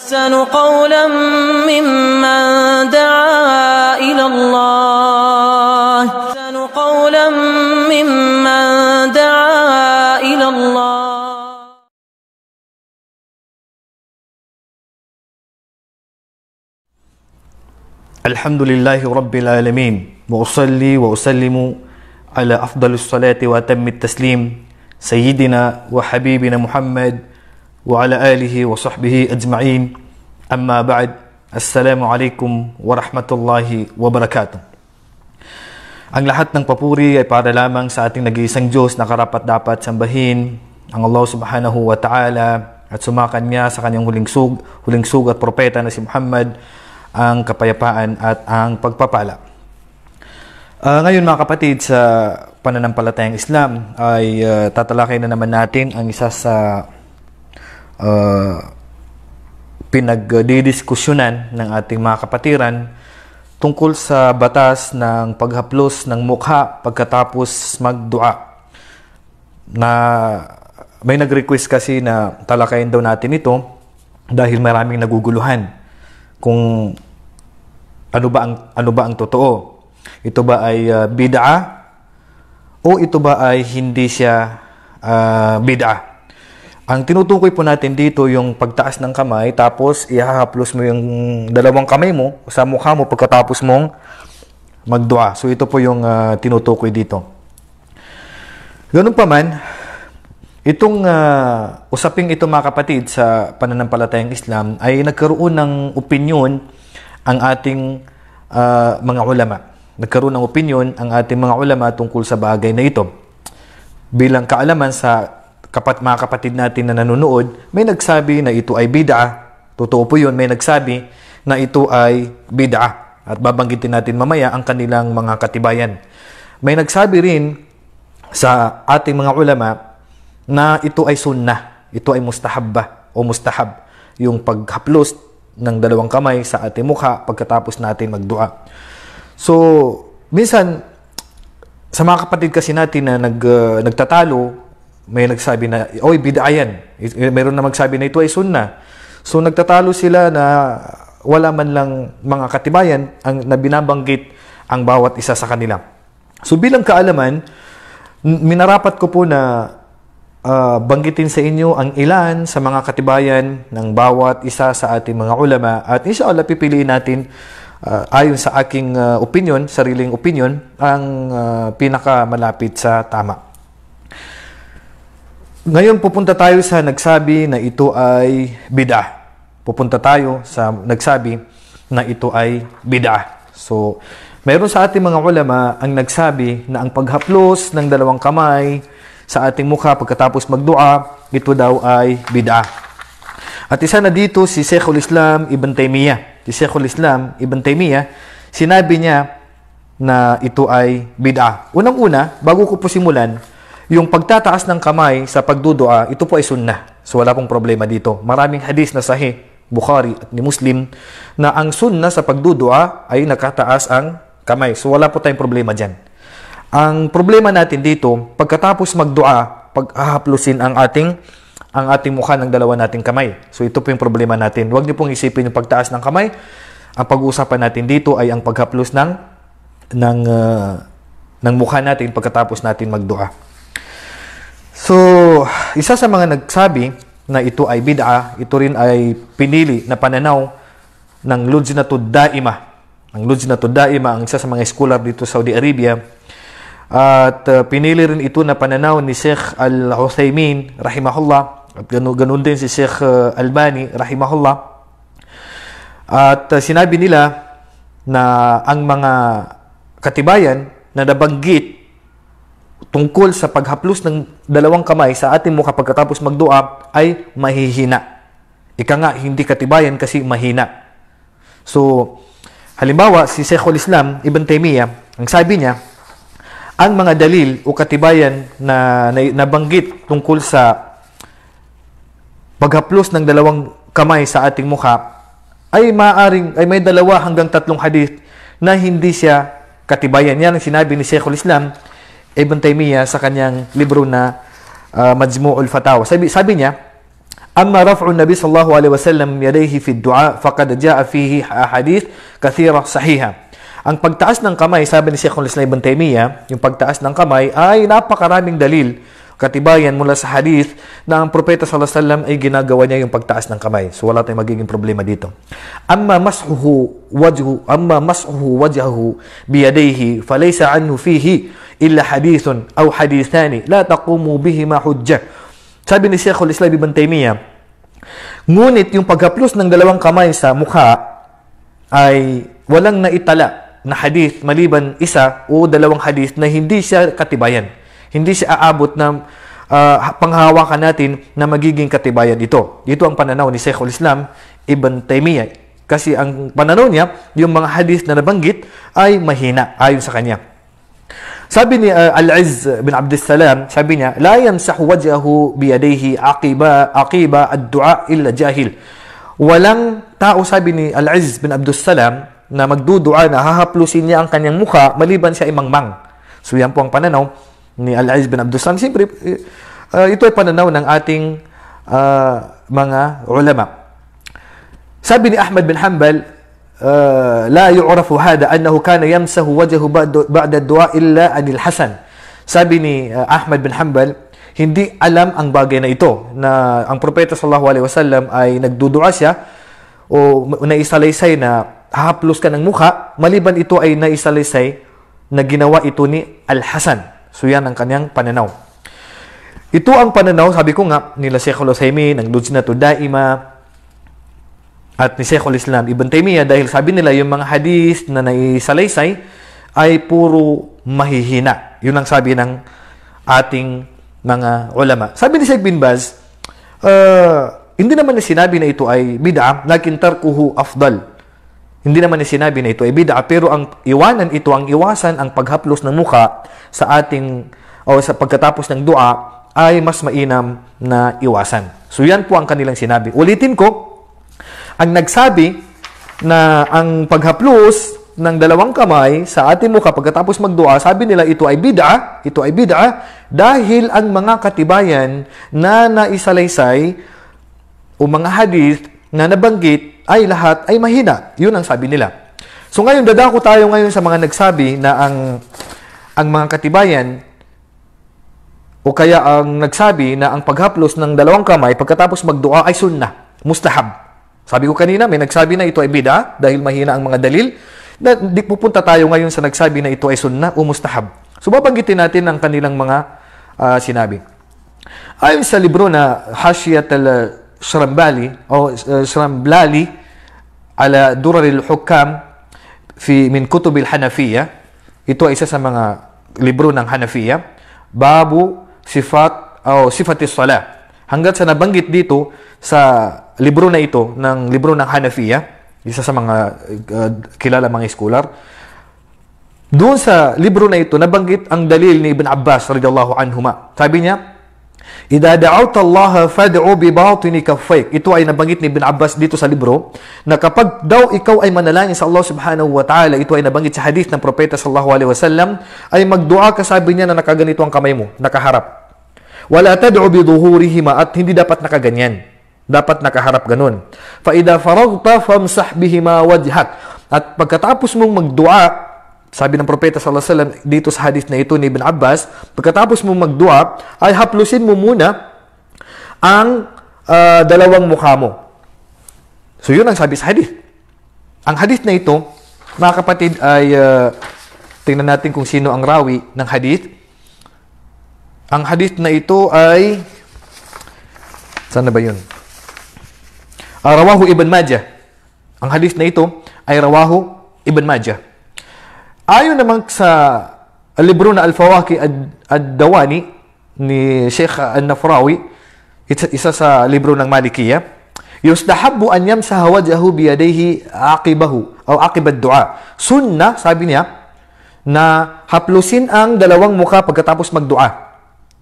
أحسن قولا ممن دعا إلى الله أحسن قولا ممن دعا إلى الله الحمد لله رب العالمين وأصلي وأسلم على أفضل الصلاة وأتم التسليم سيدنا وحبيبنا محمد وعلى آله وصحبه أجمعين أما بعد Assalamu alaikum warahmatullahi wabarakatuh. Ang lahat ng papuri ay para lamang sa ating nag-iisang Diyos na karapat dapat sambahin, ang Allah subhanahu wa ta'ala at sumakan niya sa kanyang huling sug, huling sug at propeta na si Muhammad ang kapayapaan at ang pagpapala. Uh, ngayon mga kapatid, sa pananampalatayang Islam ay uh, tatalakay na naman natin ang isa sa uh, pinagdidiskusyonan ng ating mga kapatiran tungkol sa batas ng paghaplos ng mukha pagkatapos magdua. Na may nag-request kasi na talakayin daw natin ito dahil maraming naguguluhan kung ano ba ang ano ba ang totoo. Ito ba ay uh, bid'a o ito ba ay hindi siya uh, bid'a? Ang tinutukoy po natin dito yung pagtaas ng kamay tapos ihahaplos mo yung dalawang kamay mo sa mukha mo pagkatapos mong magdua. So ito po yung uh, tinutukoy dito. Ganun pa man, itong uh, usaping ito mga kapatid sa pananampalatayang Islam ay nagkaroon ng opinyon ang ating uh, mga ulama. Nagkaroon ng opinyon ang ating mga ulama tungkol sa bagay na ito. Bilang kaalaman sa kapat mga kapatid natin na nanonood, may nagsabi na ito ay bid'a. Totoo po yun, may nagsabi na ito ay bid'a. At babanggitin natin mamaya ang kanilang mga katibayan. May nagsabi rin sa ating mga ulama na ito ay sunnah, ito ay mustahabba o mustahab, yung paghaplos ng dalawang kamay sa ating mukha pagkatapos natin magdua. So, minsan, sa mga kapatid kasi natin na nag, uh, nagtatalo, may nagsabi na, oy, bidayan. yan. Eh, meron na magsabi na ito ay sunna. So nagtatalo sila na wala man lang mga katibayan ang na binabanggit ang bawat isa sa kanila. So bilang kaalaman, minarapat ko po na uh, banggitin sa inyo ang ilan sa mga katibayan ng bawat isa sa ating mga ulama at inshallah pipiliin natin uh, ayon sa aking uh, opinion, sariling opinion, ang uh, pinakamalapit sa tama. Ngayon pupunta tayo sa nagsabi na ito ay bid'ah. Pupunta tayo sa nagsabi na ito ay bid'ah. So, meron sa ating mga ulama ang nagsabi na ang paghaplos ng dalawang kamay sa ating mukha pagkatapos magdua, ito daw ay bid'ah. At isa na dito si Sheikhul Islam Ibn Taymiyyah. Si Sheikhul Islam Ibn Taymiyyah, sinabi niya na ito ay bid'ah. Unang-una, bago ko po simulan, yung pagtataas ng kamay sa pagdudua, ito po ay sunnah. So wala pong problema dito. Maraming hadis na sahih, Bukhari at ni Muslim, na ang sunnah sa pagdudua ay nakataas ang kamay. So wala po tayong problema dyan. Ang problema natin dito, pagkatapos magdua, paghahaplusin ang ating ang ating mukha ng dalawa nating kamay. So ito po yung problema natin. Huwag niyo pong isipin yung pagtaas ng kamay. Ang pag-uusapan natin dito ay ang paghaplos ng ng uh, ng mukha natin pagkatapos natin magdua. So, isa sa mga nagsabi na ito ay bid'a, ito rin ay pinili na pananaw ng Lujnatud Daima. Ang Lujnatud Daima, ang isa sa mga scholar dito sa Saudi Arabia. At uh, pinili rin ito na pananaw ni Sheikh Al-Uthaymin, rahimahullah. At ganun, ganun din si Sheikh uh, Albani, rahimahullah. At uh, sinabi nila na ang mga katibayan na nabanggit tungkol sa paghaplos ng dalawang kamay sa ating mukha pagkatapos magdua ay mahihina. Ika nga, hindi katibayan kasi mahina. So, halimbawa, si Sheikhul Islam, Ibn Taymiyyah, ang sabi niya, ang mga dalil o katibayan na, na nabanggit tungkol sa paghaplos ng dalawang kamay sa ating mukha ay maaring ay may dalawa hanggang tatlong hadith na hindi siya katibayan. Yan ang sinabi ni Sheikhul Islam Ibn Taymiyyah sa kanyang libro na uh, Majmu'ul Fatawa. Sabi, sabi niya, أما رفع النبي صلى الله عليه وسلم يديه في الدعاء فقد جاء فيه أحاديث كثيرة صحيحة Ang pagtaas ng kamay, sabi ni Sheikh Ibn Taymiyyah, yung pagtaas ng kamay ay napakaraming dalil katibayan mula sa hadith na ang propeta sallallahu alaihi wasallam ay ginagawa niya yung pagtaas ng kamay. So wala tayong magiging problema dito. Amma mas'uhu wajhu amma mas'uhu wajhahu bi yadayhi falaysa anhu fihi illa hadithun aw hadithani la taqumu bihima hujja. Sabi ni Sheikhul Islam Ibn Taymiyyah, ngunit yung paghaplos ng dalawang kamay sa mukha ay walang naitala na hadith maliban isa o dalawang hadith na hindi siya katibayan. Hindi siya aabot ng uh, ah, panghawakan natin na magiging katibayan ito. Ito ang pananaw ni Sheikh Islam Ibn Taymiyyah. Kasi ang pananaw niya, yung mga hadith na nabanggit ay mahina ayon sa kanya. Sabi ni uh, Al-Izz bin Abdussalam, sabi niya, La yamsahu wajhahu biyadayhi aqiba, aqiba ad-dua illa jahil. Walang tao, sabi ni Al-Izz bin Abdussalam, na magdudua na hahaplusin niya ang kanyang mukha maliban siya imangmang. So yan po ang pananaw ni Al-Aziz bin Abdul Salam. Siyempre, uh, ito ay pananaw ng ating uh, mga ulama. Sabi ni Ahmad bin Hanbal, uh, لا يعرف هذا أنه كان يمسه وجهه بعد الدعاء إلا عن الحسن. Sabi ni uh, Ahmad bin Hanbal, hindi alam ang bagay na ito na ang propeta sallallahu alaihi wasallam ay nagdudua siya o naisalaysay na haplos ka ng mukha maliban ito ay naisalaysay na ginawa ito ni Al-Hasan So yan ang kanyang pananaw. Ito ang pananaw, sabi ko nga, nila Sheikh al-Usaymin, ng Lujna to Daima, at ni Sheikh al-Islam Ibn Taymiyyah dahil sabi nila yung mga hadith na naisalaysay ay puro mahihina. Yun ang sabi ng ating mga ulama. Sabi ni Sheikh bin Baz, uh, hindi naman na sinabi na ito ay bid'ah, lakin tarkuhu afdal. Hindi naman sinabi na ito ay bid'a, pero ang iwanan ito, ang iwasan, ang paghaplos ng mukha sa ating, o sa pagkatapos ng dua, ay mas mainam na iwasan. So yan po ang kanilang sinabi. Ulitin ko, ang nagsabi na ang paghaplos ng dalawang kamay sa ating mukha pagkatapos magdua, sabi nila ito ay bid'a, ito ay bid'a dahil ang mga katibayan na naisalaysay o mga hadith na nabanggit ay lahat ay mahina. Yun ang sabi nila. So ngayon, dadako tayo ngayon sa mga nagsabi na ang, ang mga katibayan o kaya ang nagsabi na ang paghaplos ng dalawang kamay pagkatapos magdua ay sunna, mustahab. Sabi ko kanina, may nagsabi na ito ay bida dahil mahina ang mga dalil. Na, di pupunta tayo ngayon sa nagsabi na ito ay sunna o mustahab. So babanggitin natin ang kanilang mga uh, sinabi. Ayon sa libro na Hashiyat al شرمبالي أو شرمبلالي على درر الحكام في من كتب الحنفية ito ay isa sa mga libro ng Hanafiya babu sifat o sifatis sala hanggat sa nabanggit dito sa libro na ito ng libro ng Hanafiya isa sa mga uh, kilala mga scholar doon sa libro na ito nabanggit ang dalil ni Ibn Abbas radiyallahu anhuma sabi niya Ida da'awta Allah fad'u bi batini kaffayk. Ito ay nabanggit ni Ibn Abbas dito sa libro na kapag daw ikaw ay manalangin sa Allah subhanahu wa ta'ala, ito ay nabanggit sa hadith ng propeta sallallahu alaihi wasallam, ay magdua ka sabi niya na nakaganito ang kamay mo, nakaharap. Wala tad'u bi dhuhurihima at hindi dapat nakaganyan. Dapat nakaharap ganun. Fa ida faragta famsah bihima wajhak. At pagkatapos mong magdua, sabi ng propeta sallallahu alaihi wasallam dito sa hadith na ito ni Ibn Abbas, pagkatapos mo magdua, ay haplusin mo muna ang uh, dalawang mukha mo. So yun ang sabi sa hadith. Ang hadith na ito, mga kapatid, ay uh, tingnan natin kung sino ang rawi ng hadith. Ang hadith na ito ay sana ba yun? Uh, rawahu Ibn Majah. Ang hadith na ito ay rawahu Ibn Majah. Ayon naman sa ah, libro na Al-Fawaki Ad-Dawani ni Sheikh An-Nafrawi, isa sa libro ng Malikiya, Yustahabbu an yamsaha wajahu biyadayhi aqibahu o aqibad dua. Sunna, sabi niya, na haplusin ang dalawang mukha pagkatapos magdua.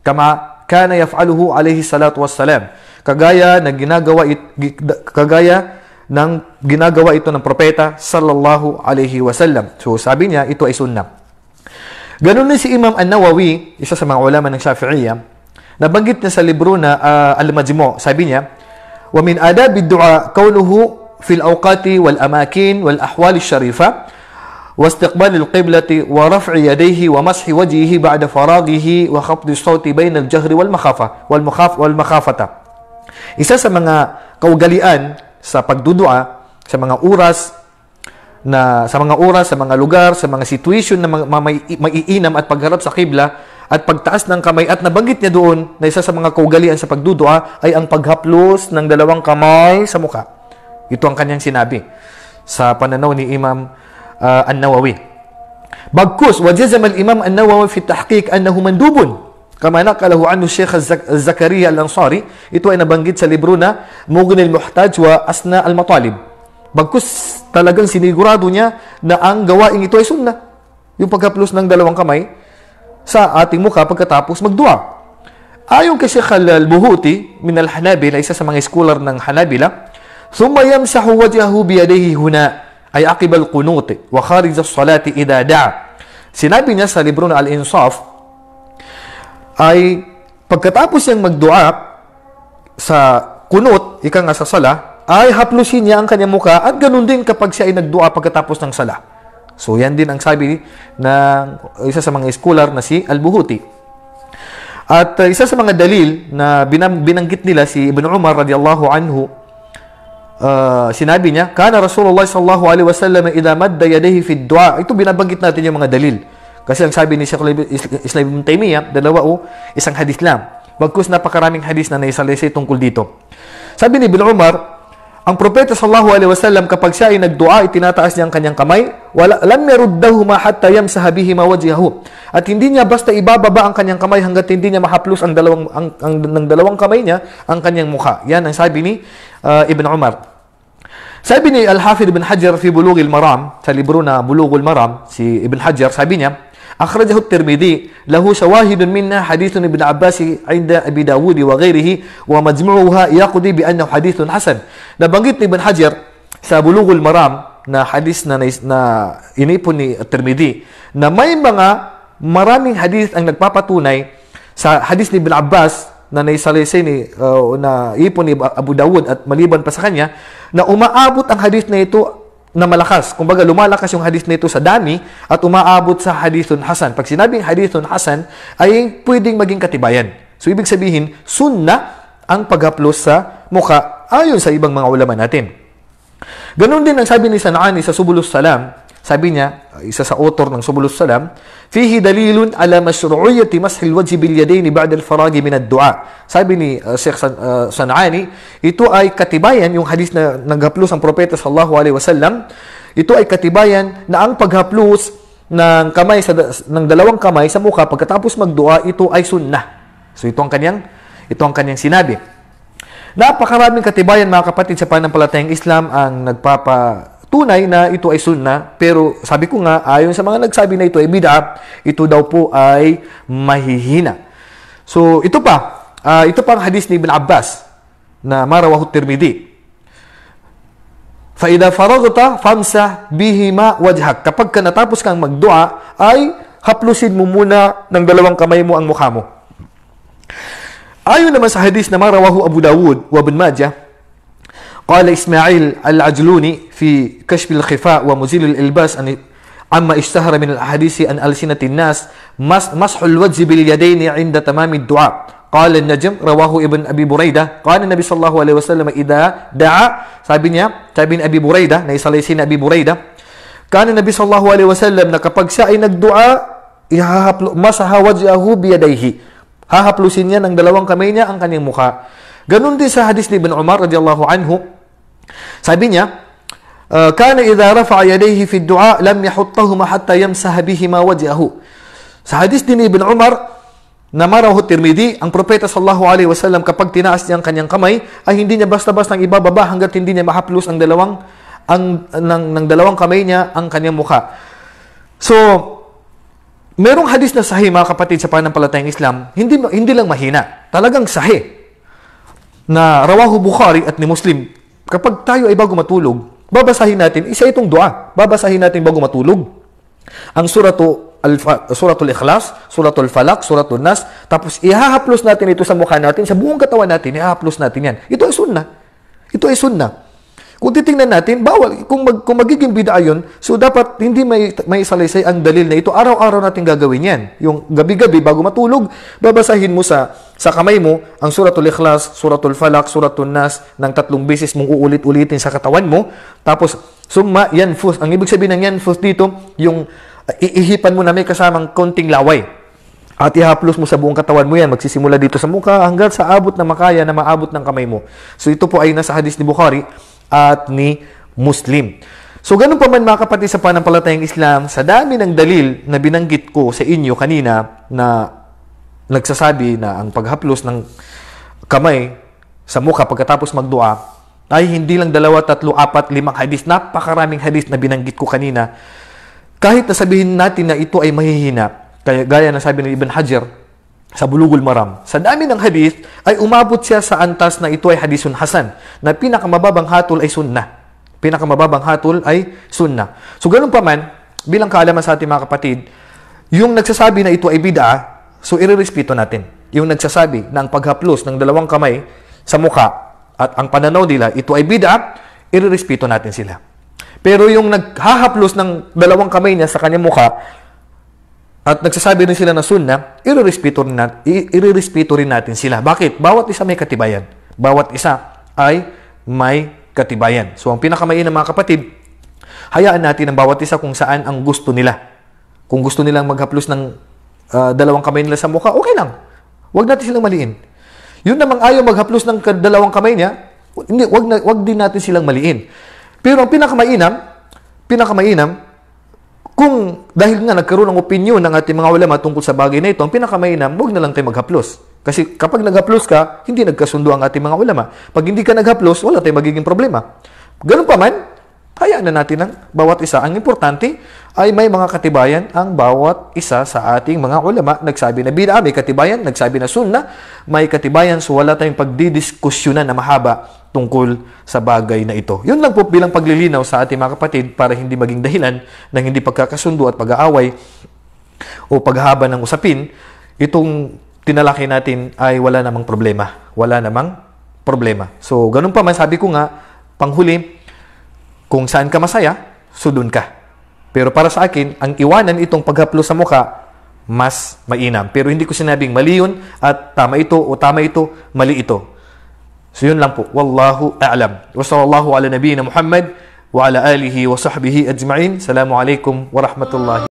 Kama kana yaf'aluhu alayhi salatu wassalam. Kagaya na ginagawa it, kagaya nang ginagawa ito ng propeta sallallahu alaihi wasallam. So sabi niya, ito ay sunnah. Ganun din si Imam An-Nawawi, isa sa mga ulama ng Shafi'iyya, nabanggit niya sa libro na uh, Al-Majmu, sabi niya, "Wa min adabi ad-du'a fil awqati wal wal amakin وَمِنْ آدَابِ الدُّعَى كَوْنُهُ فِي الْأَوْقَاتِ وَالْأَمَاكِنِ وَالْأَحْوَالِ الشَّرِيفَةِ واستقبال القبلة ورفع يديه ومسح وجهه بعد فراغه وخفض الصوت بين wal والمخافة wal makhafata." Isa sa mga kaugalian sa pagdudua sa mga oras na sa mga oras, sa mga lugar, sa mga situation na ma- ma- at pagharap sa kibla at pagtaas ng kamay at nabanggit niya doon na isa sa mga kaugalian sa pagdudua ay ang paghaplos ng dalawang kamay sa muka. Ito ang kanyang sinabi sa pananaw ni Imam uh, An-Nawawi. Bagkus, wajazamal Imam An-Nawawi fi tahqiq annahu mandubun Kama nakalahu anhu Sheikh Zakaria al-Ansari, ito ay nabanggit sa libro na Mughni al-Muhtaj wa Asna al-Matalib. Bagkus talagang sinigurado niya na ang gawain ito ay sunnah. Yung pagkaplus ng dalawang kamay sa ating mukha pagkatapos magdua. Ayon kay Sheikh al-Buhuti min al-Hanabila, isa sa mga scholar ng Hanabila, ثم يمسح وجهه بيديه هنا ay akibal kunuti wa kharij as-salati idha da'a. Sinabi niya sa libro na Al-Insaf, ay pagkatapos niyang magdua sa kunot, ika nga sa sala, ay haplusin niya ang kanyang muka at ganun din kapag siya ay nagdua pagkatapos ng sala. So yan din ang sabi ng isa sa mga eskular na si Albuhuti. At uh, isa sa mga dalil na binanggit nila si Ibn Umar radiyallahu anhu uh, sinabi niya, Kana Rasulullah sallallahu alaihi wasallam idha madda yadayhi fi du'a. Ito binabanggit natin yung mga dalil kasi ang sabi ni Sheikh Islam Ibn Taymiyyah, dalawa o oh, isang hadith lang. Bagkus napakaraming hadith na naisalaysay tungkol dito. Sabi ni Ibn Umar, ang propeta sallallahu alaihi wasallam kapag siya ay nagdua, itinataas niya ang kanyang kamay, wala lam yaruddahuma hatta yamsaha bihi wajhahu. At hindi niya basta ibababa ang kanyang kamay hangga't hindi niya mahaplos ang dalawang ang, ang, ng dalawang kamay niya ang kanyang mukha. Yan ang sabi ni uh, Ibn Umar. Sabi ni al hafidh ibn Hajar fi Bulughil Maram, sa libro na Bulughul Maram, si Ibn Hajar, sabi niya, أخرجه الترمذي له شواهد منا حديث ابن عباس عند أبي داود وغيره ومجموعها يقضي بأنه حديث حسن nabanggit ni Ibn Hajar sa Bulugul Maram na hadis na, na inipon ni Tirmidhi na may mga maraming hadis ang nagpapatunay sa hadis ni Ibn Abbas na naisalaysay ni uh, na ipon ni Abu Dawud at maliban pa sa kanya na umaabot ang hadis na ito na malakas. Kumbaga, lumalakas yung hadith nito sa dami at umaabot sa hadithun hasan. Pag sinabing hadithun hasan, ay pwedeng maging katibayan. So, ibig sabihin, sunna ang paghaplos sa muka ayon sa ibang mga ulama natin. Ganon din ang sabi ni Sanani sa Subulus Salam sabi niya, uh, isa sa author ng Subulus Salam, Fihi dalilun ala masyru'uyati mashil wajhi bil yadayni ba'da al-faragi min ad-du'a. Sabi ni uh, Sheikh San, uh, Sanani, ito ay katibayan, yung hadis na naghaplos ang propeta sallallahu alaihi wasallam, ito ay katibayan na ang paghaplos ng kamay sa ng dalawang kamay sa mukha pagkatapos magdua ito ay sunnah. So ito ang kanyang ito ang kanyang sinabi. Napakaraming katibayan mga kapatid sa pananampalatayang Islam ang nagpapa tunay na ito ay sunna, pero sabi ko nga, ayon sa mga nagsabi na ito ay bid'ah, ito daw po ay mahihina. So, ito pa, uh, ito pang ang hadis ni Ibn Abbas na marawahut tirmidhi. fa فَإِذَا فَرَغْتَ فَمْسَ بِهِمَا wajhak. Kapag ka natapos kang magdua, ay haplusin mo muna ng dalawang kamay mo ang mukha mo. Ayon naman sa hadis na marawahu Abu Dawud wa Ibn Majah, قال إسماعيل العجلوني في كشف الخفاء ومزيل الإلباس أن عما اشتهر من الأحاديث أن ألسنة الناس مسح الوجه باليدين عند تمام الدعاء قال النجم رواه ابن أبي بريدة قال النبي صلى الله عليه وسلم إذا دعا سابين يا سابين أبي بريدة نيسى ليسين أبي بريدة كان النبي صلى الله عليه وسلم نكبك شائن الدعاء مسح وجهه بيديه ها هبلو سينيا نغدلوان كمينيا أنكني مخا Ganun din sa hadis ni Ibn Umar radiyallahu anhu, Sabi niya, ah, kana idza rafa'a yadayhi fi ad-du'a lam yahuttahuma hatta yamsaha bihima wajhahu. Sa hadis din ni Ibn Umar, na maraw tirmidhi, ang propeta sallallahu alaihi wasallam kapag tinaas niya ang kanyang kamay, ay hindi niya basta-bastang basta ibababa hanggat hindi niya mahaplos ang dalawang ang ng, ng dalawang kamay niya ang kanyang mukha. So, merong hadis na sahih mga kapatid sa pananampalatayang Islam, hindi hindi lang mahina, talagang sahih na rawahu Bukhari at ni Muslim Kapag tayo ay bago matulog, babasahin natin, isa itong dua. Babasahin natin bago matulog. Ang surato al suratul ikhlas, suratul falak, suratul nas, tapos ihahaplos natin ito sa mukha natin, sa buong katawan natin, ihahaplos natin yan. Ito ay sunnah. Ito ay sunnah. Kung titingnan natin, bawal. Kung, mag, kung magiging bida yun, so dapat hindi may, may salaysay ang dalil na ito. Araw-araw natin gagawin yan. Yung gabi-gabi, bago matulog, babasahin mo sa, sa kamay mo ang suratul ikhlas, suratul falak, suratul nas, ng tatlong beses mong uulit-ulitin sa katawan mo. Tapos, summa yan, yanfus. Ang ibig sabihin ng yan, yanfus dito, yung ah, iihipan mo na may kasamang konting laway. At ihaplos mo sa buong katawan mo yan. Magsisimula dito sa mukha hanggang sa abot na makaya na maabot ng kamay mo. So ito po ay nasa hadis ni Bukhari at ni Muslim. So ganun pa man mga kapatid sa panampalatayang Islam, sa dami ng dalil na binanggit ko sa inyo kanina na nagsasabi na ang paghaplos ng kamay sa mukha pagkatapos magdua ay hindi lang dalawa, tatlo, apat, limang hadis. Napakaraming hadis na binanggit ko kanina. Kahit na sabihin natin na ito ay mahihina, kaya gaya na sabi ng Ibn Hajar, sa Bulugul Maram. Sa dami ng hadith ay umabot siya sa antas na ito ay hadithun hasan na pinakamababang hatol ay sunnah. Pinakamababang hatol ay sunnah. So ganun pa man, bilang kaalaman sa ating mga kapatid, yung nagsasabi na ito ay bid'a, so irerespeto natin. Yung nagsasabi na ang paghaplos ng dalawang kamay sa muka at ang pananaw nila, ito ay bid'a, irerespeto natin sila. Pero yung naghahaplos ng dalawang kamay niya sa kanyang muka, at nagsasabi rin sila na sunna, irerespeto rin, nat- irerespeto rin natin sila. Bakit? Bawat isa may katibayan. Bawat isa ay may katibayan. So, ang pinakamainam ng mga kapatid, hayaan natin ang bawat isa kung saan ang gusto nila. Kung gusto nilang maghaplos ng uh, dalawang kamay nila sa mukha, okay lang. Huwag natin silang maliin. Yun namang ayaw maghaplos ng dalawang kamay niya, hindi, wag, na, wag din natin silang maliin. Pero ang pinakamainam, pinakamainam, kung dahil nga nagkaroon ng opinion ng ating mga ulama tungkol sa bagay na ito, ang pinakamainam, huwag na lang kayo maghaplos. Kasi kapag naghaplos ka, hindi nagkasundo ang ating mga ulama. Pag hindi ka naghaplos, wala tayong magiging problema. Ganun pa man, Hayaan na natin ang bawat isa. Ang importante ay may mga katibayan ang bawat isa sa ating mga ulama. Nagsabi na bida, may katibayan, nagsabi na sunna, may katibayan. So wala tayong pagdidiskusyonan na mahaba tungkol sa bagay na ito. Yun lang po bilang paglilinaw sa ating mga kapatid para hindi maging dahilan ng hindi pagkakasundo at pag-aaway o paghaba ng usapin, itong tinalaki natin ay wala namang problema. Wala namang problema. So, ganun pa man, sabi ko nga, panghuli, kung saan ka masaya, so ka. Pero para sa akin, ang iwanan itong paghaplo sa mukha, mas mainam. Pero hindi ko sinabing mali yun at tama ito o tama ito, mali ito. So yun lang po. Wallahu a'lam. Wa sallallahu ala nabiyina Muhammad wa ala alihi wa sahbihi ajma'in. Salamu alaikum wa